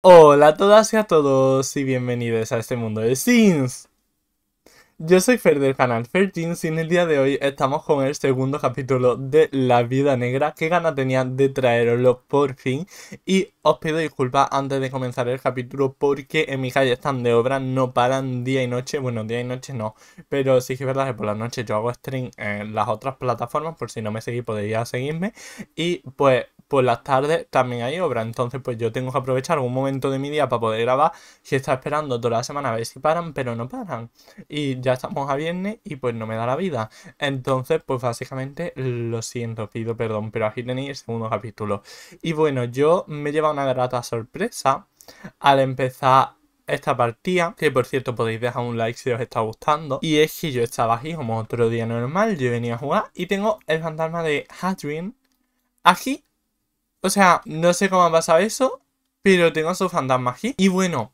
Hola a todas y a todos y bienvenidos a este mundo de Sims. Yo soy Fer del canal Fer Jeans y en el día de hoy estamos con el segundo capítulo de La Vida Negra. Qué gana tenía de traeroslo por fin. Y os pido disculpas antes de comenzar el capítulo porque en mi calle están de obra, no paran día y noche. Bueno, día y noche no, pero sí que es verdad que por la noche yo hago stream en las otras plataformas. Por si no me seguís, podéis seguirme. Y pues por las tardes también hay obra. Entonces, pues yo tengo que aprovechar algún momento de mi día para poder grabar. Si está esperando toda la semana a ver si paran, pero no paran. Y ya estamos a viernes y pues no me da la vida. Entonces, pues básicamente lo siento, pido perdón, pero aquí tenéis el segundo capítulo. Y bueno, yo me lleva una grata sorpresa al empezar esta partida, que por cierto podéis dejar un like si os está gustando. Y es que yo estaba aquí como otro día normal, yo venía a jugar y tengo el fantasma de Hadrian aquí. O sea, no sé cómo ha pasado eso, pero tengo su fantasma aquí. Y bueno,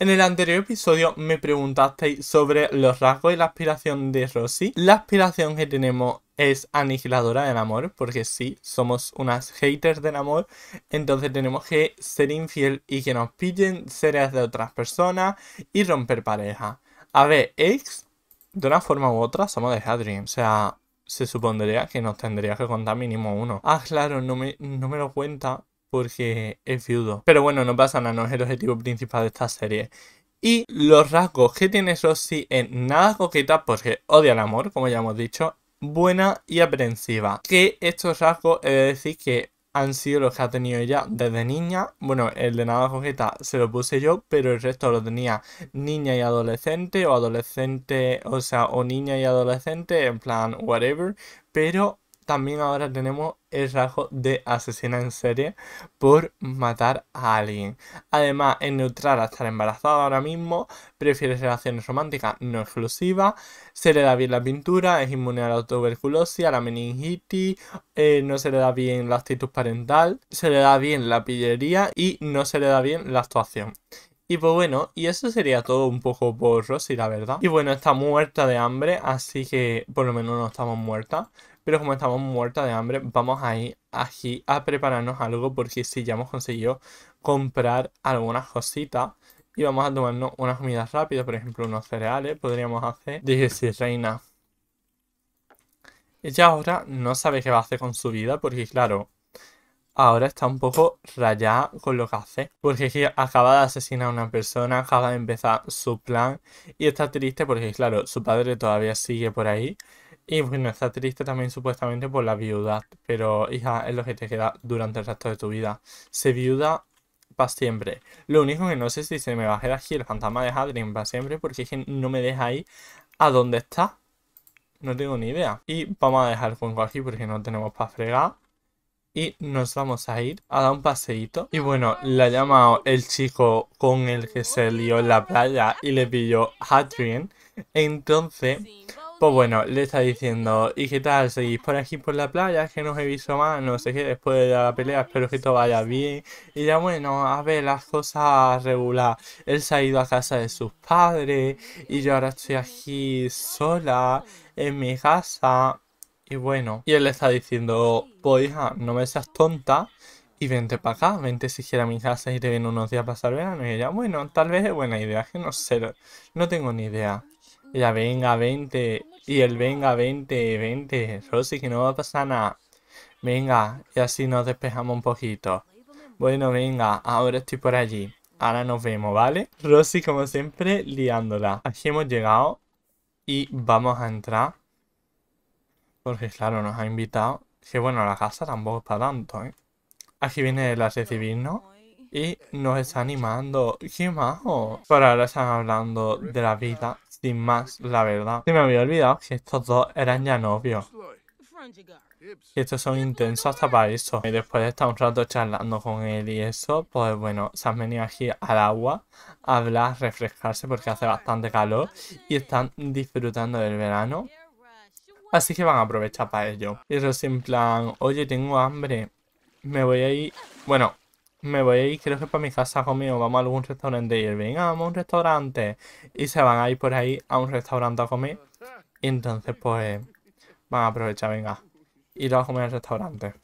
en el anterior episodio me preguntasteis sobre los rasgos y la aspiración de Rosy. La aspiración que tenemos es aniquiladora del amor, porque sí, somos unas haters del amor, entonces tenemos que ser infiel y que nos pillen seres de otras personas y romper pareja. A ver, ex, de una forma u otra, somos de Hadrian, o sea, se supondría que nos tendría que contar mínimo uno. Ah, claro, no me, no me lo cuenta porque es viudo. Pero bueno, no pasa nada, no es el objetivo principal de esta serie. Y los rasgos que tiene sí en nada coqueta porque odia el amor, como ya hemos dicho, buena y aprensiva. Que estos rasgos, es decir, que han sido los que ha tenido ella desde niña. Bueno, el de nada coqueta se lo puse yo, pero el resto lo tenía niña y adolescente, o adolescente, o sea, o niña y adolescente, en plan, whatever. Pero también ahora tenemos el rasgo de asesina en serie por matar a alguien. Además, es neutral a estar embarazada ahora mismo, prefiere relaciones románticas no exclusivas, se le da bien la pintura, es inmune a la tuberculosis, a la meningitis, eh, no se le da bien la actitud parental, se le da bien la pillería y no se le da bien la actuación. Y pues bueno, y eso sería todo un poco por Rosy, la verdad. Y bueno, está muerta de hambre, así que por lo menos no estamos muertas. Pero como estamos muertos de hambre, vamos a ir aquí a prepararnos algo porque si ya hemos conseguido comprar algunas cositas. Y vamos a tomarnos unas comidas rápidas, por ejemplo, unos cereales. Podríamos hacer... Dije, sí, reina. Ella ahora no sabe qué va a hacer con su vida porque, claro, ahora está un poco rayada con lo que hace. Porque acaba de asesinar a una persona, acaba de empezar su plan y está triste porque, claro, su padre todavía sigue por ahí. Y bueno, está triste también supuestamente por la viudad, pero hija, es lo que te queda durante el resto de tu vida. Se viuda para siempre. Lo único que no sé si se me va a quedar aquí el fantasma de Hadrian para siempre, porque es que no me deja ahí a dónde está. No tengo ni idea. Y vamos a dejar el cuenco aquí porque no tenemos para fregar. Y nos vamos a ir a dar un paseíto. Y bueno, la ha llamado el chico con el que se lió en la playa y le pilló Hadrian. Entonces, pues bueno, le está diciendo, ¿y qué tal? ¿Seguís por aquí por la playa? ¿Es que no os he visto más, no sé qué, después de la pelea, espero que todo vaya bien. Y ya bueno, a ver, las cosas regular. Él se ha ido a casa de sus padres y yo ahora estoy aquí sola en mi casa. Y bueno, y él le está diciendo, pues hija, no me seas tonta y vente para acá, vente si quieres a mi casa y te ven unos días para pasar Y ella, bueno, tal vez es buena idea, que no sé, no tengo ni idea. Ella, venga, vente. Y el venga, 20, 20. Rosy, que no va a pasar nada. Venga, y así nos despejamos un poquito. Bueno, venga, ahora estoy por allí. Ahora nos vemos, ¿vale? Rosy, como siempre, liándola. Aquí hemos llegado y vamos a entrar. Porque, claro, nos ha invitado. Que bueno, la casa tampoco está para tanto, ¿eh? Aquí viene él a recibirnos y nos está animando. ¡Qué majo! Por ahora están hablando de la vida sin más, la verdad. Se me había olvidado que estos dos eran ya novios. Y estos son intensos hasta para eso. Y después de estar un rato charlando con él y eso, pues bueno, se han venido aquí al agua a hablar, refrescarse porque hace bastante calor y están disfrutando del verano. Así que van a aprovechar para ello. Y eso en plan, oye, tengo hambre, me voy a ir... Bueno, me voy a ir, creo que para mi casa, conmigo, o vamos a algún restaurante. Y venga, vamos a un restaurante. Y se van a ir por ahí a un restaurante a comer. Y entonces, pues, van a aprovechar, venga, ir a comer al restaurante.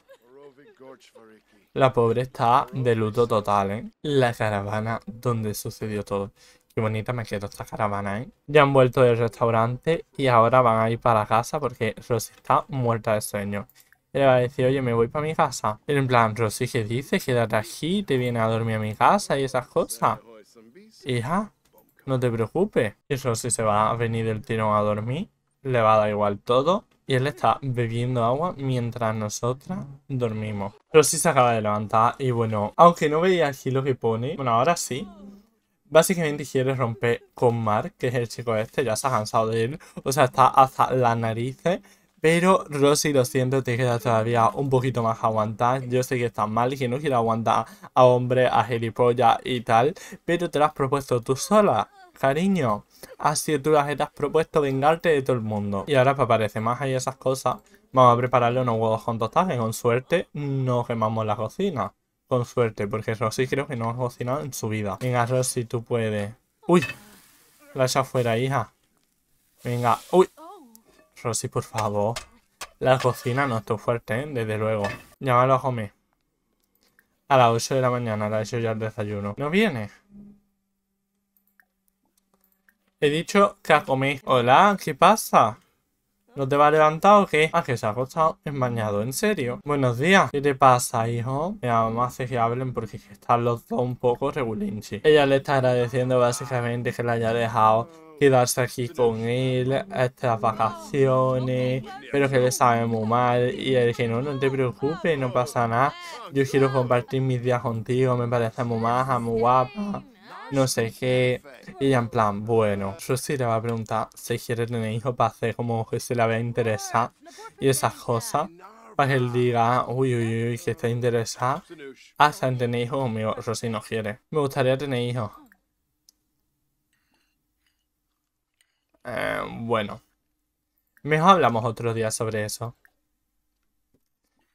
La pobre está de luto total, ¿eh? La caravana donde sucedió todo. Qué bonita me quedó esta caravana, ¿eh? Ya han vuelto del restaurante y ahora van a ir para casa porque Rosy está muerta de sueño le va a decir, oye, me voy para mi casa. Y en plan, Rosy, ¿qué dices? Quédate aquí, te viene a dormir a mi casa y esas cosas. Hija, no te preocupes. Y Rosy se va a venir el tirón a dormir, le va a dar igual todo. Y él está bebiendo agua mientras nosotras dormimos. Rosy se acaba de levantar y bueno, aunque no veía aquí lo que pone, bueno, ahora sí, Básicamente quiere romper con Mark, que es el chico este, ya se ha cansado de él. O sea, está hasta las narices pero Rosy, lo siento, te queda todavía un poquito más aguantar. Yo sé que estás mal y que no quieres aguantar a hombre, a gilipollas y tal. Pero te lo has propuesto tú sola, cariño. Así tú las has propuesto vengarte de todo el mundo. Y ahora para parecer más ahí esas cosas, vamos a prepararle unos huevos con tostadas que con suerte no quemamos la cocina. Con suerte, porque Rosy creo que no ha cocinado en su vida. Venga, Rosy, tú puedes. ¡Uy! La he fuera, hija. Venga. ¡Uy! Rosy, por favor. La cocina no es fuerte, ¿eh? desde luego. Llámalo a comer. A las 8 de la mañana, a las hecho ya el desayuno. ¿No viene? He dicho que a comer. Hola, ¿qué pasa? ¿No te va a levantar o qué? Ah, que se ha acostado en bañado, ¿en serio? Buenos días. ¿Qué te pasa, hijo? Me mamá hace que hablen porque están los dos un poco regulinchi. Ella le está agradeciendo básicamente que la haya dejado quedarse aquí con él, estas vacaciones, pero que le sabe muy mal. Y él dije, no, no te preocupes, no pasa nada. Yo quiero compartir mis días contigo, me parece muy maja, muy guapa, no sé qué. Y ella en plan, bueno, yo sí le va a preguntar si quiere tener hijos para hacer como que se le vea interesada y esas cosas. Para que él diga, uy, uy, uy, que está interesada hasta ah, en tener hijos conmigo. Rosy no quiere. Me gustaría tener hijos. Eh, bueno. Mejor hablamos otro día sobre eso.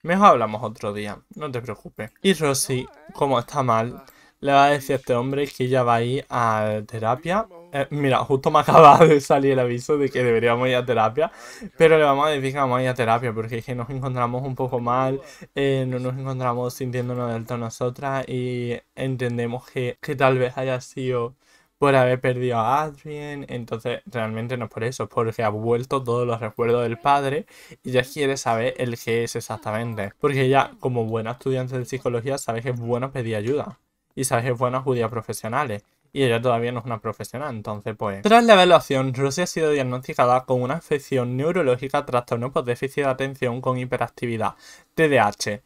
Mejor hablamos otro día, no te preocupes. Y Rosy, como está mal, le va a decir a este hombre que ya va a ir a terapia. Eh, mira, justo me acaba de salir el aviso de que deberíamos ir a terapia, pero le vamos a decir que vamos a ir a terapia porque es que nos encontramos un poco mal, eh, no nos encontramos sintiéndonos del todo nosotras y entendemos que, que tal vez haya sido por haber perdido a Adrien. Entonces, realmente no es por eso, es porque ha vuelto todos los recuerdos del padre y ya quiere saber el que es exactamente. Porque ella, como buena estudiante de psicología, sabe que es bueno pedir ayuda y sabe que es bueno acudir a profesionales. Y ella todavía no es una profesional, entonces pues... Tras la evaluación, Rosie ha sido diagnosticada con una afección neurológica, trastorno por déficit de atención con hiperactividad, TDAH.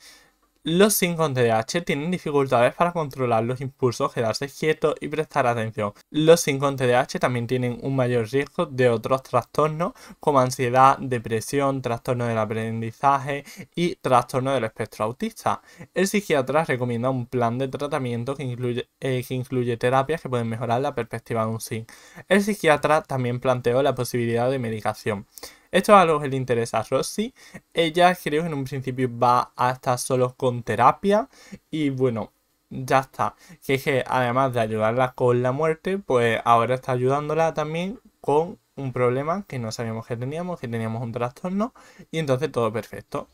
Los SIN con TDAH tienen dificultades para controlar los impulsos, quedarse quietos y prestar atención. Los SIN con TDAH también tienen un mayor riesgo de otros trastornos como ansiedad, depresión, trastorno del aprendizaje y trastorno del espectro autista. El psiquiatra recomienda un plan de tratamiento que incluye, eh, que incluye terapias que pueden mejorar la perspectiva de un SIN. El psiquiatra también planteó la posibilidad de medicación. Esto es algo que le interesa a Rosy. Ella creo que en un principio va a estar solo con terapia. Y bueno, ya está. Que es que además de ayudarla con la muerte, pues ahora está ayudándola también con un problema que no sabíamos que teníamos, que teníamos un trastorno. Y entonces todo perfecto.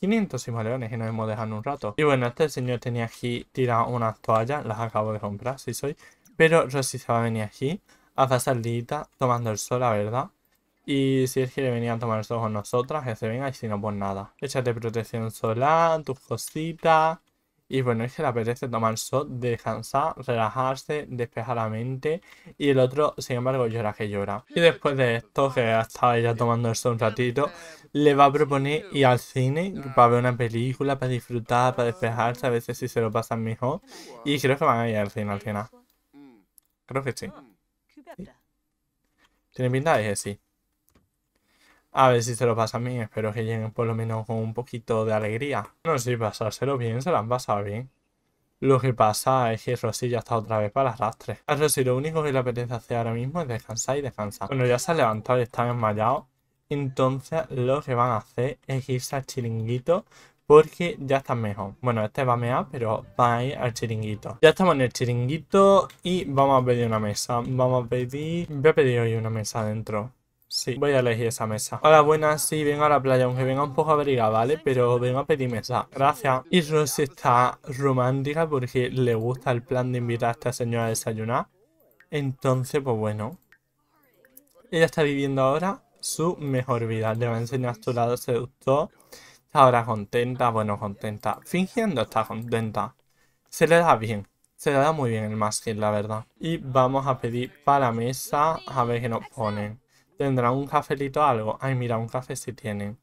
500 simoleones que nos hemos dejado un rato. Y bueno, este señor tenía aquí tirado unas toallas, las acabo de comprar, si soy. Pero Rosy se va a venir aquí a pasar tomando el sol, la verdad. Y si es que le venían a tomar el sol con nosotras, que se venga. Y si no, pues nada. Échate protección solar, tus cositas. Y bueno, es que le apetece tomar sol, descansar, relajarse, despejar la mente. Y el otro, sin embargo, llora que llora. Y después de esto, que estaba ella tomando el sol un ratito, le va a proponer ir al cine para ver una película, para disfrutar, para despejarse, a veces si se lo pasan mejor. Y creo que van a ir al cine al final. Creo que sí. Hmm. Tiene pinta de sí. A ver si se lo pasan bien, espero que lleguen por lo menos con un poquito de alegría. No sé, si pasárselo bien, se lo han pasado bien. Lo que pasa es que Rosy ya está otra vez para arrastre. rastres. A Rosy lo único que le apetece hacer ahora mismo es descansar y descansar. Bueno, ya se ha levantado y está desmayado, entonces lo que van a hacer es irse al chiringuito porque ya están mejor. Bueno, este va a mear, pero va a ir al chiringuito. Ya estamos en el chiringuito y vamos a pedir una mesa. Vamos a pedir... Voy a pedir hoy una mesa adentro. Sí, voy a elegir esa mesa. Hola, buenas, sí, vengo a la playa, aunque venga un poco abrigada, ¿vale? Pero vengo a pedir mesa. Gracias. Y Rosy está romántica porque le gusta el plan de invitar a esta señora a desayunar. Entonces, pues bueno. Ella está viviendo ahora su mejor vida. Le va a enseñar su lado seductor. Está ahora contenta, bueno, contenta. Fingiendo está contenta. Se le da bien. Se le da muy bien el masking, la verdad. Y vamos a pedir para mesa a ver qué nos ponen. ¿Tendrá un cafelito o algo? Ay, mira, un café sí tiene.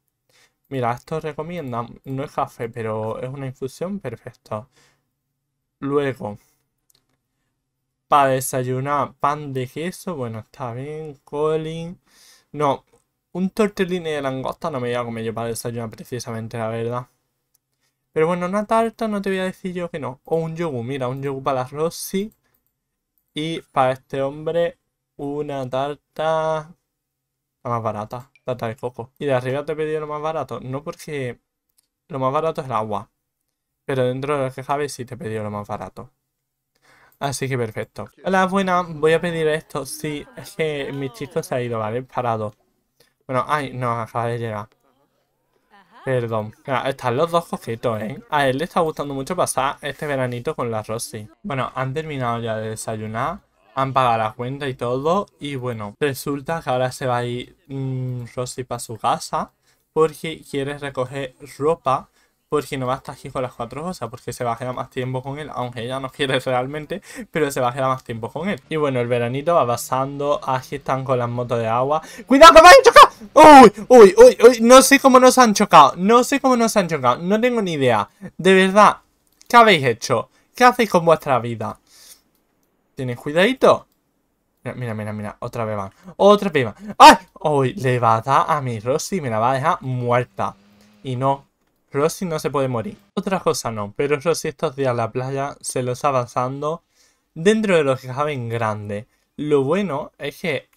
Mira, esto recomienda. No es café, pero es una infusión perfecta. Luego, para desayunar, pan de queso. Bueno, está bien. Colin. No, un tortellini de langosta no me voy a comer yo para desayunar precisamente, la verdad. Pero bueno, una tarta no te voy a decir yo que no. O un yogur, mira, un yogur para la Rossi Y para este hombre, una tarta la más barata, plata de coco. Y de arriba te he pedido lo más barato, no porque lo más barato es el agua, pero dentro de lo que cabe sí te he pedido lo más barato. Así que perfecto. Hola, buena, voy a pedir esto. Sí, es que mi chico se ha ido, ¿vale? Parado. Bueno, ay, no, acaba de llegar. Perdón. están los dos coquetos, ¿eh? A él le está gustando mucho pasar este veranito con la Rosy. Bueno, han terminado ya de desayunar han pagado la cuenta y todo. Y bueno, resulta que ahora se va a ir mm, Rosy para su casa porque quiere recoger ropa. Porque no va a estar aquí con las cuatro cosas, porque se va a quedar más tiempo con él, aunque ella no quiere realmente, pero se va a quedar más tiempo con él. Y bueno, el veranito va pasando, aquí están con las motos de agua. ¡Cuidado que me han chocado! ¡Uy, uy, uy, uy! No sé cómo nos han chocado, no sé cómo nos han chocado, no tengo ni idea. De verdad, ¿qué habéis hecho? ¿Qué hacéis con vuestra vida? Tienes cuidadito. Mira, mira, mira, Otra vez Otra beba! ¡Ay! Hoy le va a dar a mi Rosy. Me la va a dejar muerta. Y no. Rosy no se puede morir. Otra cosa no. Pero Rosy estos días la playa se los está pasando dentro de los que saben grande. Lo bueno es que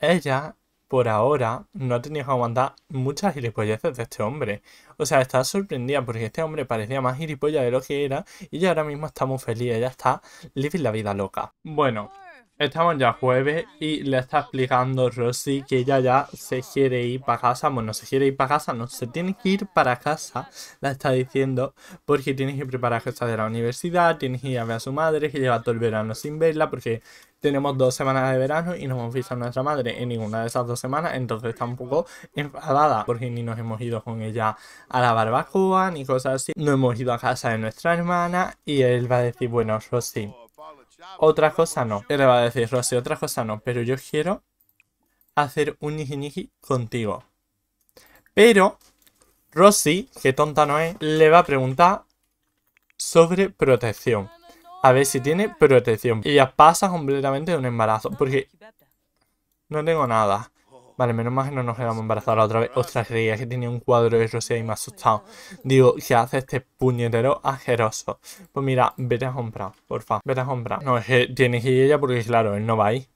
ella por ahora no ha tenido que aguantar muchas gilipolleces de este hombre. O sea, está sorprendida porque este hombre parecía más gilipollas de lo que era y ya ahora mismo está muy feliz, ella está living la vida loca. Bueno, estamos ya jueves y le está explicando Rosy que ella ya se quiere ir para casa. Bueno, se quiere ir para casa, no, se tiene que ir para casa, la está diciendo, porque tiene que preparar cosas de la universidad, tiene que ir a ver a su madre, que lleva todo el verano sin verla, porque tenemos dos semanas de verano y no hemos visto a nuestra madre en ninguna de esas dos semanas, entonces está un poco enfadada porque ni nos hemos ido con ella a la barbacoa ni cosas así, no hemos ido a casa de nuestra hermana y él va a decir, bueno, Rosy, otra cosa no. Él le va a decir, Rosy, otra cosa no, pero yo quiero hacer un niji contigo. Pero Rosy, que tonta no es, le va a preguntar sobre protección a ver si tiene protección. Y ya pasa completamente de un embarazo, porque no tengo nada. Vale, menos mal que no nos quedamos embarazados la otra vez. Ostras, creía que tenía un cuadro de Rosé y me ha asustado. Digo, ¿qué hace este puñetero ajeroso? Pues mira, vete a comprar, porfa. Vete a comprar. No, es que tienes que ir ella porque, claro, él no va ahí.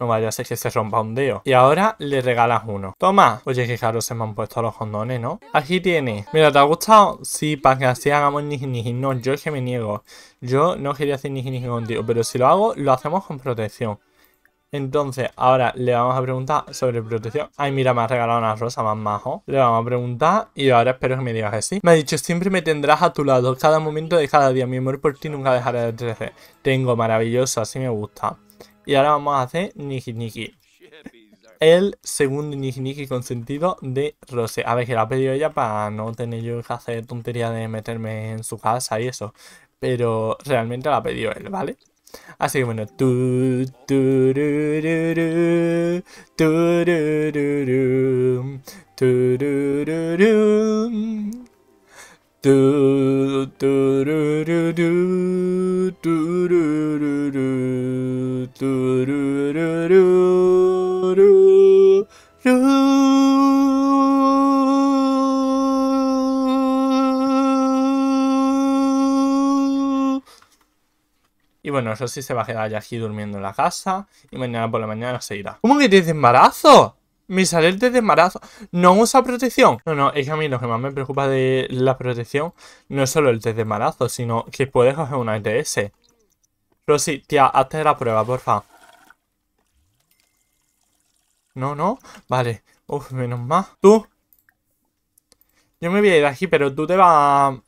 No vaya a ser que se rompa un dedo. Y ahora le regalas uno. Toma. Oye, que caro se me han puesto los condones, ¿no? Aquí tiene. Mira, ¿te ha gustado? Sí, para que así hagamos niji No, yo es que me niego. Yo no quería hacer niji contigo. Pero si lo hago, lo hacemos con protección. Entonces, ahora le vamos a preguntar sobre protección. Ay, mira, me ha regalado una rosa más majo. Le vamos a preguntar y ahora espero que me digas que sí. Me ha dicho, siempre me tendrás a tu lado, cada momento de cada día. Mi amor por ti nunca dejará de crecer. Tengo, maravilloso, así me gusta. Y ahora vamos a hacer Niki Niki. El segundo Niki sentido consentido de Rose. A ver, que la ha pedido ella para no tener yo que hacer tontería de meterme en su casa y eso. Pero realmente la ha pedido él, ¿vale? Así que bueno, y bueno, eso sí se va a quedar ya aquí durmiendo en la casa y mañana por la mañana se irá. ¿Cómo que tienes embarazo? test de embarazo no usa protección. No, no, es que a mí lo que más me preocupa de la protección no es solo el test de embarazo, sino que puedes coger una ETS. Rosy, tía, hazte la prueba, porfa. No, no. Vale. Uf, menos más. Tú. Yo me voy a ir de aquí, pero tú te vas...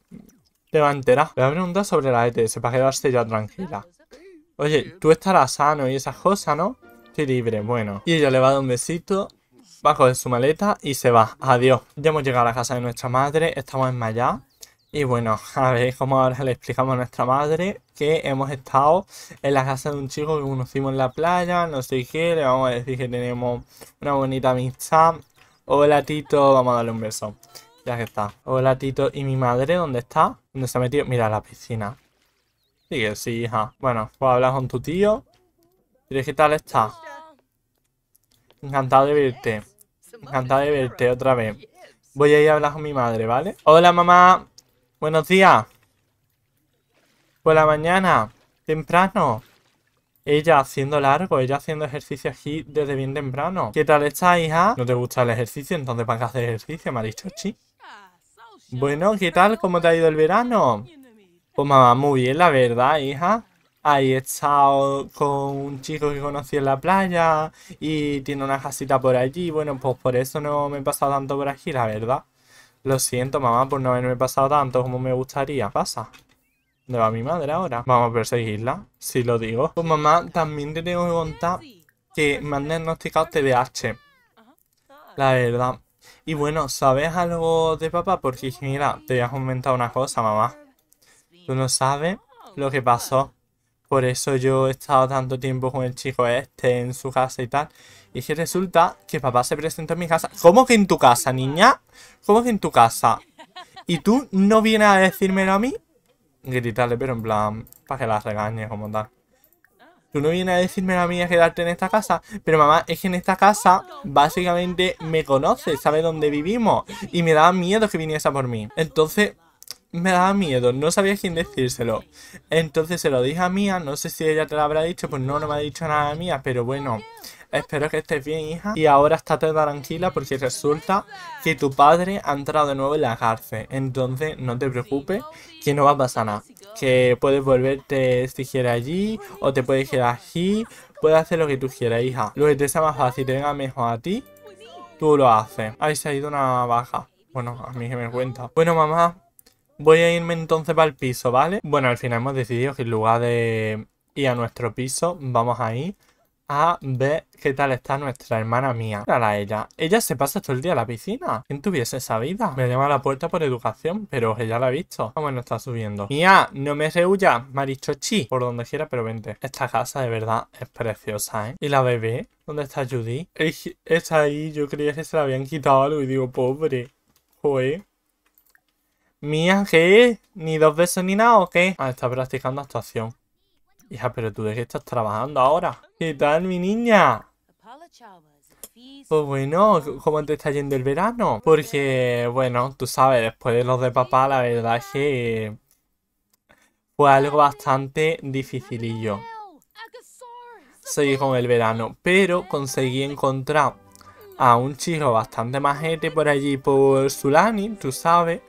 Te vas a enterar. Le voy a preguntar sobre la ETS para quedarse ya tranquila. Oye, tú estarás sano y esas cosas, ¿no? Estoy libre, bueno. Y ella le va a dar un besito bajo de su maleta y se va. Adiós. Ya hemos llegado a la casa de nuestra madre, estamos en Mayá. Y bueno, a ver cómo ahora le explicamos a nuestra madre que hemos estado en la casa de un chico que conocimos en la playa, no sé qué, le vamos a decir que tenemos una bonita amistad. Hola Tito, vamos a darle un beso. Ya que está. Hola Tito, ¿y mi madre dónde está? ¿Dónde se ha metido? Mira, la piscina. Sí que sí, hija. Bueno, pues hablar con tu tío. ¿Qué tal está? Encantado de verte. Encantada de verte otra vez. Voy a ir a hablar con mi madre, ¿vale? Hola, mamá. Buenos días. Por la mañana, temprano. Ella haciendo largo, ella haciendo ejercicio aquí desde bien temprano. ¿Qué tal estás, hija? ¿No te gusta el ejercicio? Entonces, ¿para qué hacer ejercicio, Marichochi? Bueno, ¿qué tal? ¿Cómo te ha ido el verano? Pues mamá, muy bien, la verdad, hija. Ahí he estado con un chico que conocí en la playa y tiene una casita por allí. Bueno, pues por eso no me he pasado tanto por aquí, la verdad. Lo siento, mamá, por no haberme pasado tanto como me gustaría. Pasa. ¿Dónde va mi madre ahora? Vamos a perseguirla, si lo digo. Pues mamá, también te tengo que contar que me han diagnosticado TDAH. La verdad. Y bueno, ¿sabes algo de papá? Porque mira, te voy a una cosa, mamá. Tú no sabes lo que pasó. Por eso yo he estado tanto tiempo con el chico este en su casa y tal. Y que resulta que papá se presentó en mi casa. ¿Cómo que en tu casa, niña? ¿Cómo que en tu casa? ¿Y tú no vienes a decírmelo a mí? Gritarle, pero en plan, para que la regañe como tal. Tú no vienes a decírmelo a mí a quedarte en esta casa. Pero mamá, es que en esta casa básicamente me conoce, sabe dónde vivimos. Y me daba miedo que viniese por mí. Entonces, me daba miedo, no sabía quién decírselo. Entonces se lo dije a Mía, no sé si ella te lo habrá dicho, pues no, no me ha dicho nada a Mía, pero bueno, espero que estés bien, hija. Y ahora estate tranquila porque resulta que tu padre ha entrado de nuevo en la cárcel. Entonces no te preocupes, que no va a pasar nada. Que puedes volverte si quieres allí, o te puedes quedar aquí, puedes hacer lo que tú quieras, hija. Lo que te sea más fácil, te venga mejor a ti, tú lo haces. Ahí se ha ido una baja. Bueno, a mí que me cuenta. Bueno, mamá, Voy a irme entonces para el piso, ¿vale? Bueno, al final hemos decidido que en lugar de ir a nuestro piso, vamos a ir a ver qué tal está nuestra hermana mía. Para ella. Ella se pasa todo el día a la piscina. ¿Quién tuviese esa vida? Me llama a la puerta por educación, pero ella la ha visto. Cómo no está subiendo. Mía, no me rehuya, marichochi. Por donde quiera, pero vente. Esta casa de verdad es preciosa, ¿eh? Y la bebé, ¿dónde está Judy? Es, está ahí, yo creía que se la habían quitado algo y digo, pobre. Joder. Mía, ¿qué? ¿Ni dos besos ni nada o qué? Ah, está practicando actuación. Hija, pero tú de qué estás trabajando ahora. ¿Qué tal, mi niña? Pues bueno, ¿cómo te está yendo el verano? Porque, bueno, tú sabes, después de los de papá, la verdad es que fue algo bastante dificilillo. Seguí con el verano, pero conseguí encontrar a un chico bastante majete por allí, por Sulani, tú sabes.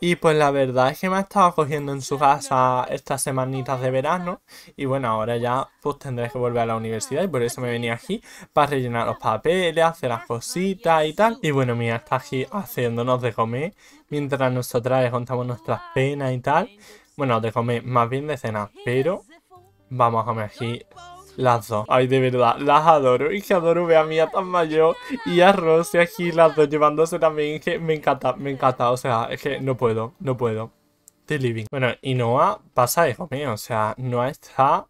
Y pues la verdad es que me ha estado cogiendo en su casa estas semanitas de verano. Y bueno, ahora ya pues tendré que volver a la universidad y por eso me venía aquí para rellenar los papeles, hacer las cositas y tal. Y bueno, mira, está aquí haciéndonos de comer mientras nosotras le contamos nuestras penas y tal. Bueno, de comer, más bien de cena pero vamos a comer aquí las dos. Ay, de verdad, las adoro. Y que adoro ver a Mía tan mayor y a Rose aquí, las dos llevándose también. Que me encanta, me encanta. O sea, es que no puedo, no puedo. The living. Bueno, y Noah pasa de Jomé. O sea, Noah está.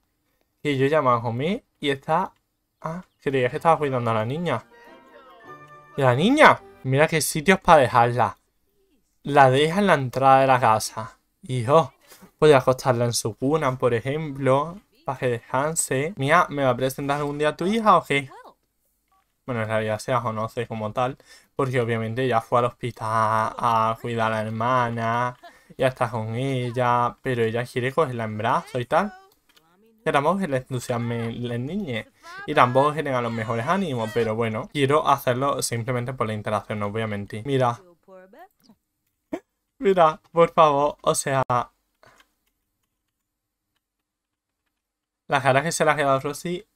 Que yo a Jomé y está. Ah, creía que estaba cuidando a la niña. ¿Y la niña? Mira qué sitios para dejarla. La deja en la entrada de la casa. Hijo, puede acostarla en su cuna, por ejemplo para que descanse. ¿eh? Mía, ¿me va a presentar algún día a tu hija o qué? Bueno, en realidad o no, sé como tal, porque obviamente ella fue al hospital a cuidar a la hermana, ya está con ella, pero ella quiere cogerla en brazos y tal. Y que le entusiasme las niñas, y tampoco que los mejores ánimos, pero bueno, quiero hacerlo simplemente por la interacción, obviamente. Mira, mira, por favor, o sea, La cara que se las ha quedado Rosy.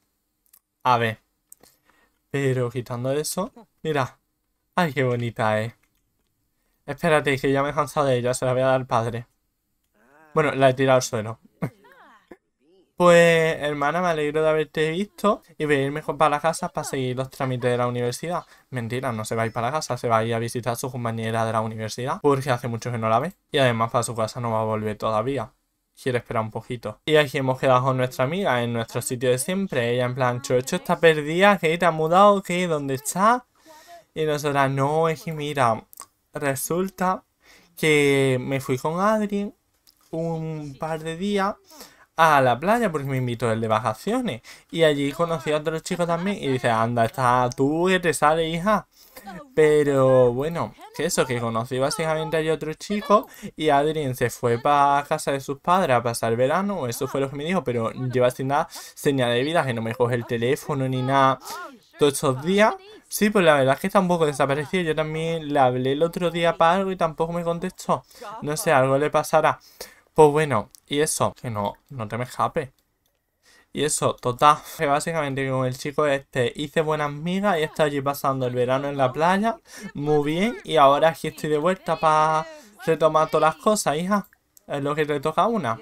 A ver. Pero quitando eso. Mira. Ay, qué bonita es. Eh. Espérate, que ya me he cansado de ella. Se la voy a dar al padre. Bueno, la he tirado al suelo. Pues, hermana, me alegro de haberte visto y voy a ir mejor para la casa para seguir los trámites de la universidad. Mentira, no se va a ir para la casa, se va a ir a visitar a su compañera de la universidad porque hace mucho que no la ve y además para su casa no va a volver todavía. Quiero esperar un poquito. Y aquí hemos quedado con nuestra amiga en nuestro sitio de siempre. Ella en plan, Chocho está perdida, que te ha mudado, que dónde está. Y nosotras, no, es que mira, resulta que me fui con Adrien un par de días a la playa porque me invitó él de vacaciones. Y allí conocí a otro chico también y dice, anda, está tú que te sale, hija. Pero bueno, que eso, que conocí básicamente a otro chico y Adrien se fue para casa de sus padres a pasar el verano, eso fue lo que me dijo, pero lleva sin nada señal de vida, que no me coge el teléfono ni nada todos estos días. Sí, pues la verdad es que tampoco desapareció Yo también le hablé el otro día para algo y tampoco me contestó. No sé, algo le pasará. Pues bueno, y eso, que no, no te me escape y eso, total, que básicamente con el chico este hice buenas migas y he estado allí pasando el verano en la playa, muy bien, y ahora aquí estoy de vuelta para retomar todas las cosas, hija. Es lo que te toca una.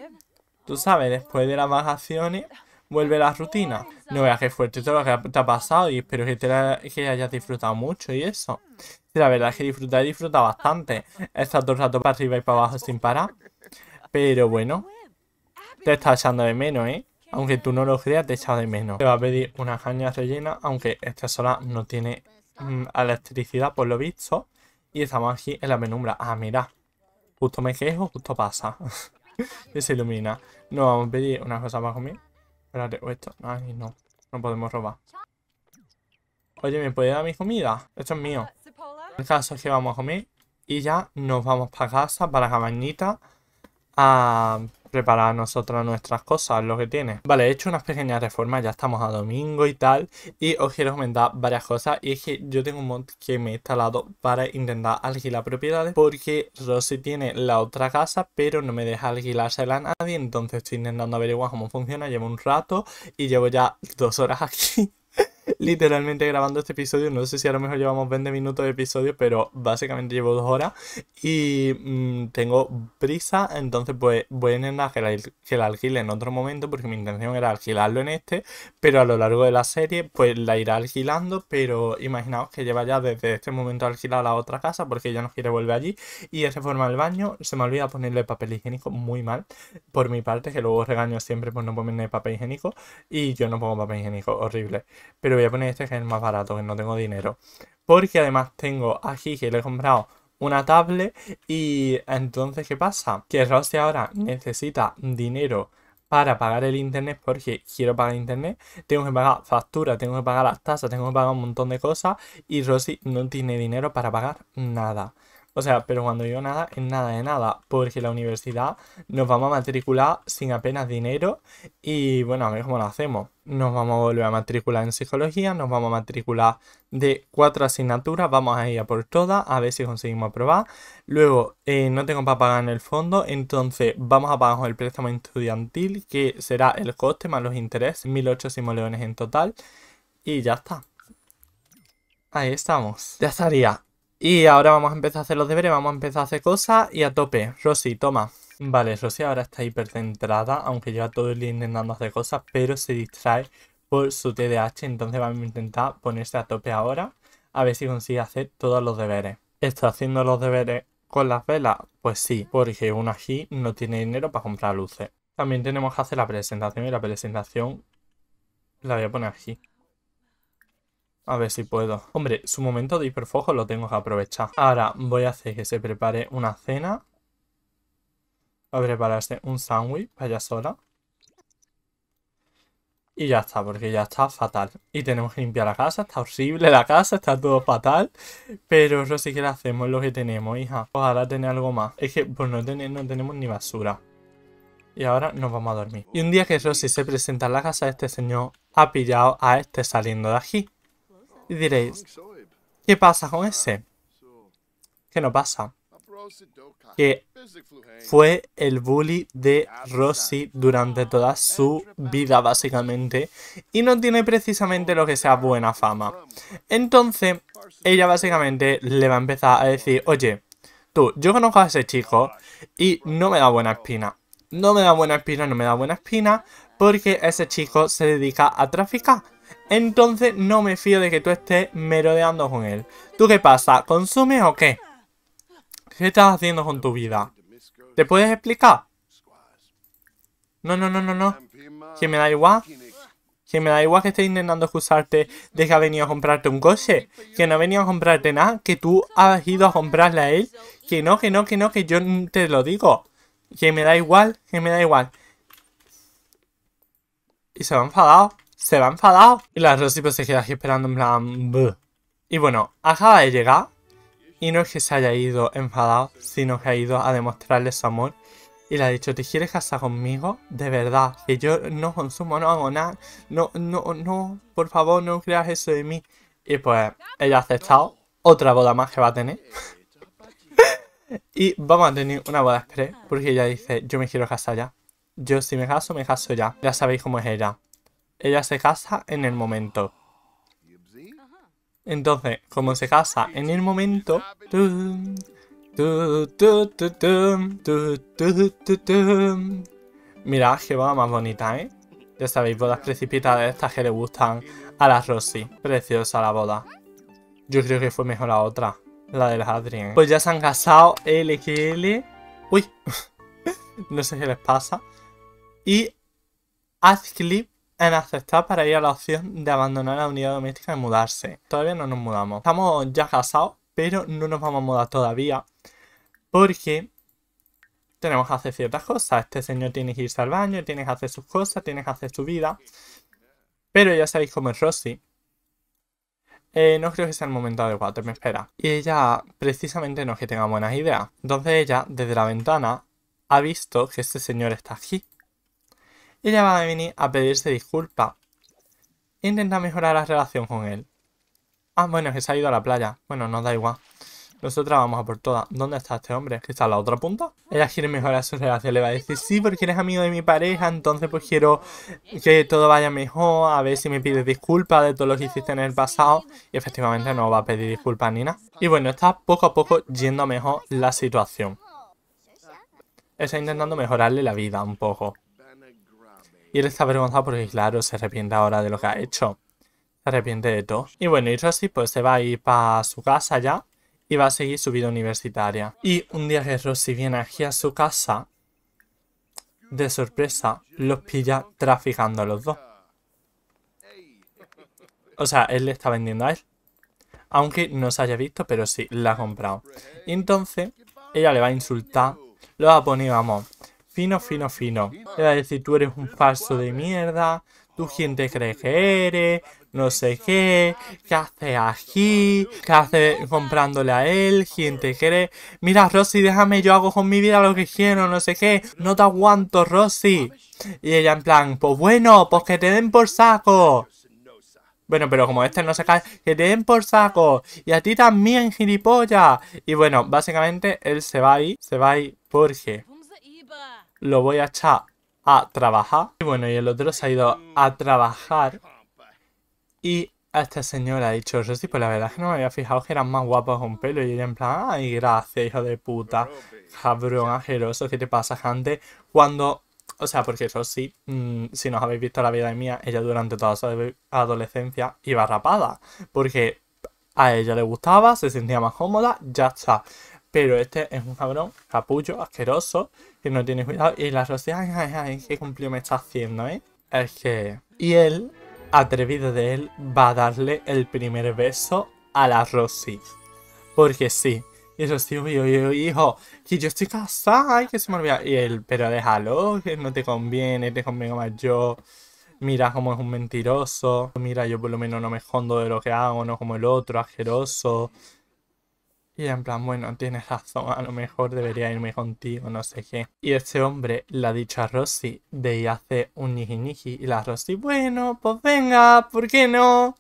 Tú sabes, después de las vacaciones, vuelve la rutina. No veas qué fuerte todo lo que te ha pasado y espero que, te hayas disfrutado mucho y eso. La verdad es que disfruta y bastante. Estás todo el rato para arriba y para abajo sin parar. Pero bueno, te está echando de menos, ¿eh? Aunque tú no lo creas, te echas de menos. Te va a pedir una caña rellena, aunque esta sola no tiene mm, electricidad por lo visto. Y estamos aquí en la penumbra. Ah, mira. Justo me quejo, justo pasa. y se ilumina. No, vamos a pedir una cosa para comer. Espérate, o esto. Ay, no. No podemos robar. Oye, ¿me puede dar mi comida? Esto es mío. El caso es que vamos a comer y ya nos vamos para casa, para la cabañita, a preparar nosotras nuestras cosas, lo que tiene. Vale, he hecho unas pequeñas reformas, ya estamos a domingo y tal, y os quiero comentar varias cosas, y es que yo tengo un mod que me he instalado para intentar alquilar propiedades, porque Rosy tiene la otra casa, pero no me deja alquilársela a nadie, entonces estoy intentando averiguar cómo funciona, llevo un rato, y llevo ya dos horas aquí, literalmente grabando este episodio. No sé si a lo mejor llevamos 20 minutos de episodio, pero básicamente llevo dos horas y mm, tengo prisa. Entonces, pues voy a intentar que, la, que alquile en otro momento, porque mi intención era alquilarlo en este, pero a lo largo de la serie, pues la irá alquilando. Pero imaginaos que lleva ya desde este momento alquilada la otra casa, porque ya no quiere volver allí y se forma el baño. Se me olvida ponerle papel higiénico muy mal por mi parte, que luego regaño siempre pues no ponerle papel higiénico y yo no pongo papel higiénico, horrible. Pero voy a poner este que es el más barato, que no tengo dinero. Porque además tengo aquí que le he comprado una tablet y entonces ¿qué pasa? Que Rosy ahora necesita dinero para pagar el internet porque quiero pagar internet, tengo que pagar factura, tengo que pagar las tasas, tengo que pagar un montón de cosas y Rosy no tiene dinero para pagar nada. O sea, pero cuando digo nada, es nada de nada, porque la universidad nos vamos a matricular sin apenas dinero y bueno, a ver cómo lo hacemos. Nos vamos a volver a matricular en psicología, nos vamos a matricular de cuatro asignaturas, vamos a ir a por todas, a ver si conseguimos aprobar. Luego, eh, no tengo para pagar en el fondo, entonces vamos a pagar el préstamo estudiantil, que será el coste más los intereses, 1.800 leones en total, y ya está. Ahí estamos. Ya estaría. Y ahora vamos a empezar a hacer los deberes, vamos a empezar a hacer cosas y a tope. Rosy, toma. Vale, Rosy ahora está hipercentrada, aunque lleva todo el día intentando hacer cosas, pero se distrae por su TDAH, entonces vamos a intentar ponerse a tope ahora, a ver si consigue hacer todos los deberes. ¿Está haciendo los deberes con las velas? Pues sí, porque una G no tiene dinero para comprar luces. También tenemos que hacer la presentación y la presentación la voy a poner aquí. A ver si puedo. Hombre, su momento de hiperfojo lo tengo que aprovechar. Ahora voy a hacer que se prepare una cena. Va a prepararse un sándwich para ella sola. Y ya está, porque ya está fatal. Y tenemos que limpiar la casa, está horrible la casa, está todo fatal. Pero Rosy, sí que le hacemos lo que tenemos, hija. Ojalá tener algo más. Es que pues no tener, no tenemos ni basura. Y ahora nos vamos a dormir. Y un día que Rosy se presenta en la casa este señor, ha pillado a este saliendo de aquí. Y diréis, ¿qué pasa con ese? ¿Qué no pasa? Que fue el bully de Rossi durante toda su vida, básicamente. Y no tiene precisamente lo que sea buena fama. Entonces, ella básicamente le va a empezar a decir, oye, tú, yo conozco a ese chico y no me da buena espina. No me da buena espina, no me da buena espina, porque ese chico se dedica a traficar. Entonces no me fío de que tú estés merodeando con él. ¿Tú qué pasa? ¿Consumes o qué? ¿Qué estás haciendo con tu vida? ¿Te puedes explicar? No, no, no, no, no. Que me da igual. Que me da igual que esté intentando excusarte de que ha venido a comprarte un coche. Que no ha venido a comprarte nada. Que tú has ido a comprarle a él. Que no, que no, que no, que yo te lo digo. Que me da igual, que me da igual. Y se va enfadado se va enfadado. Y la Rosy pues, se queda aquí esperando en plan... Y bueno, acaba de llegar. Y no es que se haya ido enfadado, sino que ha ido a demostrarle su amor. Y le ha dicho, ¿te quieres casar conmigo? De verdad, que yo no consumo, no hago nada. No, no, no, por favor, no creas eso de mí. Y pues, ella ha aceptado otra boda más que va a tener. y vamos a tener una boda express, porque ella dice, yo me quiero casar ya. Yo si me caso, me caso ya. Ya sabéis cómo es ella ella se casa en el momento. Entonces, como se casa en el momento... Mirad qué boda más bonita, ¿eh? Ya sabéis, bodas precipitadas estas que le gustan a la Rosy. Preciosa la boda. Yo creo que fue mejor la otra, la de las Adrien. ¿eh? Pues ya se han casado LQL. Uy, no sé qué les pasa. Y clip en aceptar para ir a la opción de abandonar la unidad doméstica y mudarse. Todavía no nos mudamos. Estamos ya casados, pero no nos vamos a mudar todavía. Porque tenemos que hacer ciertas cosas. Este señor tiene que irse al baño, tiene que hacer sus cosas, tiene que hacer su vida. Pero ya sabéis cómo es Rosy. Eh, no creo que sea el momento adecuado, me espera. Y ella precisamente no es que tenga buenas ideas. Entonces ella, desde la ventana, ha visto que este señor está aquí. Ella va a venir a pedirse disculpas. Intenta mejorar la relación con él. Ah, bueno, que se ha ido a la playa. Bueno, nos da igual. Nosotras vamos a por todas. ¿Dónde está este hombre? ¿Que está a la otra punta? Ella quiere mejorar su relación. Le va a decir, sí, porque eres amigo de mi pareja, entonces pues quiero que todo vaya mejor, a ver si me pides disculpas de todo lo que hiciste en el pasado. Y efectivamente no va a pedir disculpas ni nada. Y bueno, está poco a poco yendo mejor la situación. Está intentando mejorarle la vida un poco. Y él está avergonzado porque, claro, se arrepiente ahora de lo que ha hecho. Se arrepiente de todo. Y bueno, y Rosie pues se va a ir para su casa ya y va a seguir su vida universitaria. Y un día que Rosy viene aquí a su casa, de sorpresa, los pilla traficando a los dos. O sea, él le está vendiendo a él. Aunque no se haya visto, pero sí, la ha comprado. Y entonces, ella le va a insultar, lo va a poner, vamos, fino, fino, fino. a decir, tú eres un falso de mierda, tú quién te que eres, no sé qué, qué hace aquí, qué hace comprándole a él, quién te cree. Mira, Rosy, déjame, yo hago con mi vida lo que quiero, no sé qué, no te aguanto, Rosy. Y ella en plan, pues bueno, pues que te den por saco. Bueno, pero como este no se cae, que te den por saco. Y a ti también, gilipollas. Y bueno, básicamente él se va ahí, se va ahí porque lo voy a echar a trabajar. Y bueno, y el otro se ha ido a trabajar. Y esta señora ha dicho, yo sí, pues la verdad es que no me había fijado que eran más guapos con pelo. Y ella en plan, ay, gracias, hijo de puta. Cabrón, ajeroso, ¿qué te pasa, gente? Cuando, o sea, porque eso sí, mm, si nos habéis visto la vida de mía, ella durante toda su adolescencia iba rapada. Porque a ella le gustaba, se sentía más cómoda, ya está. Pero este es un cabrón, capullo, asqueroso, que no tiene cuidado. Y la Rosy, ay, ay, ay, qué cumplido me está haciendo, ¿eh? Es que... Y él, atrevido de él, va a darle el primer beso a la Rosy. Porque sí. Y Rocío, oye, yo, hijo, que yo estoy casada, ay, que se me olvida. Y él, pero déjalo, que no te conviene, te conviene más yo. Mira cómo es un mentiroso. Mira, yo por lo menos no me escondo de lo que hago, no como el otro, asqueroso. Y en plan, bueno, tienes razón, a lo mejor debería irme contigo, no sé qué. Y este hombre le ha dicho a Rosy de ir a un niji Y la Rossi bueno, pues venga, ¿por qué no?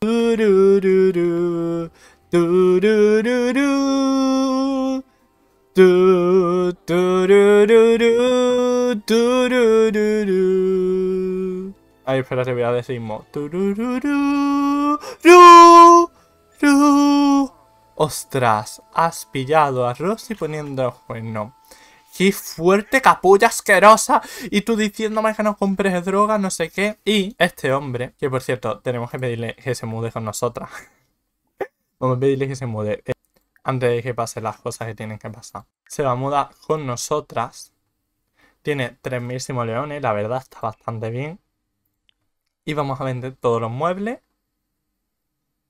Ay, espera, te voy a decir ru Ostras, has pillado a Rosy poniendo bueno. ¡Qué fuerte capulla asquerosa! Y tú diciéndome que no compres droga, no sé qué. Y este hombre, que por cierto, tenemos que pedirle que se mude con nosotras. Vamos a pedirle que se mude eh, antes de que pasen las cosas que tienen que pasar. Se va a mudar con nosotras. Tiene 3.000 simoleones, la verdad está bastante bien. Y vamos a vender todos los muebles.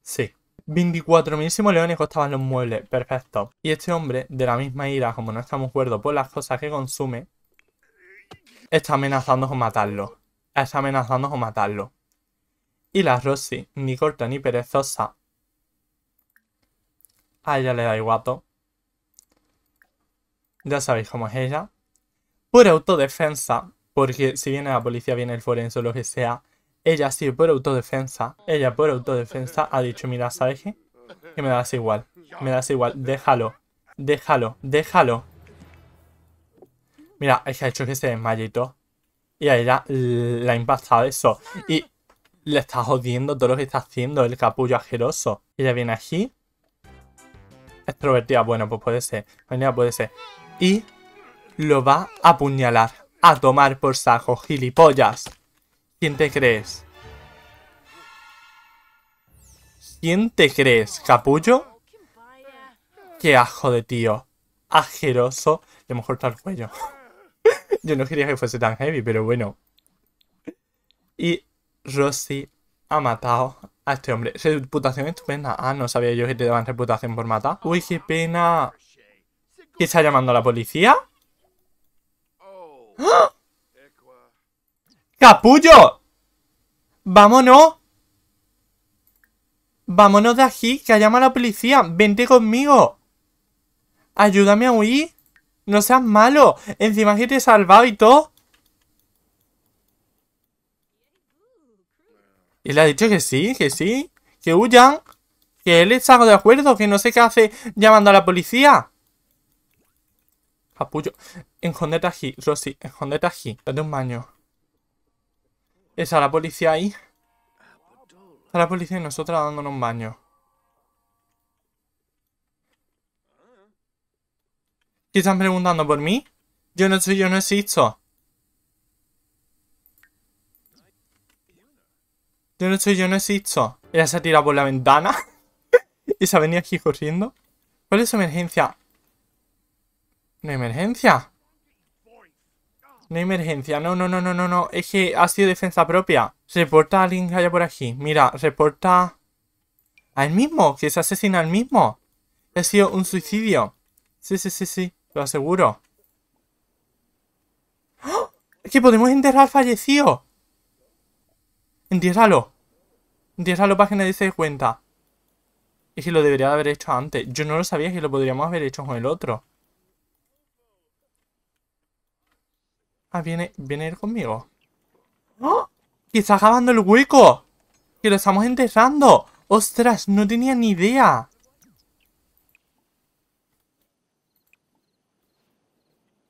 Sí, 24.000 leones costaban los muebles, perfecto. Y este hombre, de la misma ira, como no estamos cuerdo por las cosas que consume, está amenazando con matarlo. Está amenazando con matarlo. Y la Rosy, ni corta ni perezosa. A ella le da iguato. Ya sabéis cómo es ella. Por autodefensa, porque si viene la policía, viene el forense o lo que sea, ella sido por autodefensa, ella por autodefensa ha dicho, mira, ¿sabes qué? Que me das igual, me das igual, déjalo, déjalo, déjalo. Mira, ella ha hecho que se desmaye y ahí Y la ha impactado eso. Y le está jodiendo todo lo que está haciendo el capullo Y Ella viene aquí. Extrovertida, bueno, pues puede ser. puede ser. Y lo va a apuñalar. A tomar por saco, gilipollas. ¿Quién te crees? ¿Quién te crees, capullo? Qué ajo de tío. Ajeroso. Le mejor cortado el cuello. Yo no quería que fuese tan heavy, pero bueno. Y Rossi ha matado a este hombre. Reputación estupenda. Ah, no sabía yo que te daban reputación por matar. Uy, qué pena. ¿Qué está llamando a la policía? Oh. ¡Ah! ¡Capullo! ¡Vámonos! ¡Vámonos de aquí! ¡Que llama la policía! ¡Vente conmigo! ¡Ayúdame a huir! ¡No seas malo! ¡Encima que te he salvado y todo! Y le ha dicho que sí, que sí. Que huyan. Que él está de acuerdo. Que no sé qué hace llamando a la policía. Capullo. Enjóndete aquí, Rosy. enjóndete aquí. Date un baño. Esa, la policía ahí. Está la policía y nosotras dándonos un baño. ¿Qué están preguntando por mí? Yo no soy, yo no existo. Yo no soy, yo no existo. Ella se ha tirado por la ventana. y se ha venido aquí corriendo. ¿Cuál es su emergencia? ¿Una emergencia? no hay emergencia. No, no, no, no, no, no. Es que ha sido defensa propia. Reporta a alguien que haya por aquí. Mira, reporta a él mismo, que se asesina al mismo. Ha sido un suicidio. Sí, sí, sí, sí, lo aseguro. ¡Oh! Es que podemos enterrar fallecido. Entiérralo. Entiérralo para que nadie se dé cuenta. Es que lo debería haber hecho antes. Yo no lo sabía que lo podríamos haber hecho con el otro. Ah, viene, viene él conmigo. ¡Oh! ¡Que está acabando el hueco! ¡Que lo estamos enterrando! ¡Ostras! No tenía ni idea.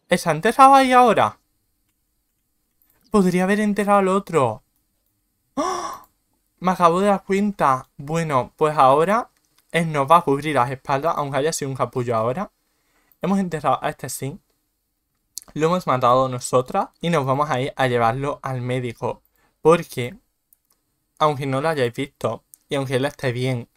¿Está enterrado ahí ahora? Podría haber enterrado al otro. ¡Oh! Me acabo de dar cuenta. Bueno, pues ahora él nos va a cubrir las espaldas, aunque haya sido un capullo ahora. Hemos enterrado a este sí lo hemos matado nosotras y nos vamos a ir a llevarlo al médico. Porque, aunque no lo hayáis visto y aunque él esté bien,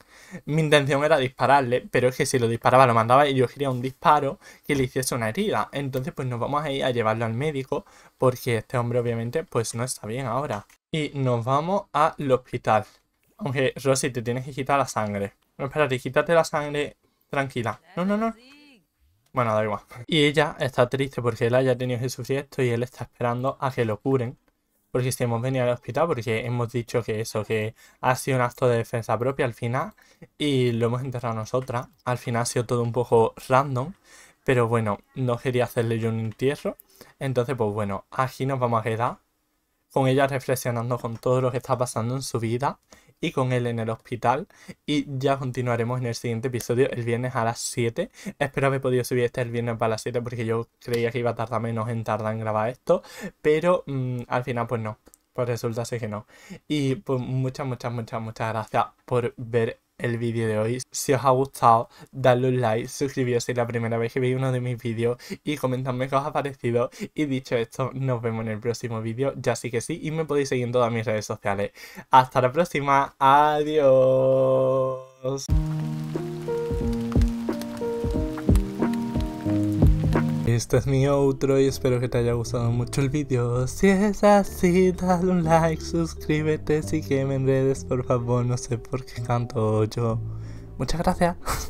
mi intención era dispararle, pero es que si lo disparaba lo mandaba y yo quería un disparo que le hiciese una herida. Entonces pues nos vamos a ir a llevarlo al médico porque este hombre obviamente pues no está bien ahora. Y nos vamos al hospital. Aunque Rosy te tienes que quitar la sangre. No, espérate, quítate la sangre tranquila. No, no, no. Bueno, da igual. Y ella está triste porque él haya tenido que sufrir esto y él está esperando a que lo curen. Porque si hemos venido al hospital, porque hemos dicho que eso, que ha sido un acto de defensa propia al final y lo hemos enterrado nosotras. Al final ha sido todo un poco random, pero bueno, no quería hacerle yo un entierro. Entonces, pues bueno, aquí nos vamos a quedar con ella reflexionando con todo lo que está pasando en su vida y con él en el hospital. Y ya continuaremos en el siguiente episodio el viernes a las 7. Espero haber podido subir este el viernes para las 7 porque yo creía que iba a tardar menos en tardar en grabar esto. Pero mm, al final pues no. Pues resulta así que no. Y pues muchas, muchas, muchas, muchas gracias por ver el vídeo de hoy. Si os ha gustado, dadle un like, suscribíos si es la primera vez que veis uno de mis vídeos y comentadme qué os ha parecido. Y dicho esto, nos vemos en el próximo vídeo, ya sí que sí, y me podéis seguir en todas mis redes sociales. Hasta la próxima, adiós. Este es mi outro y espero que te haya gustado mucho el vídeo. Si es así, dale un like, suscríbete, sígueme en redes, por favor, no sé por qué canto yo. Muchas gracias.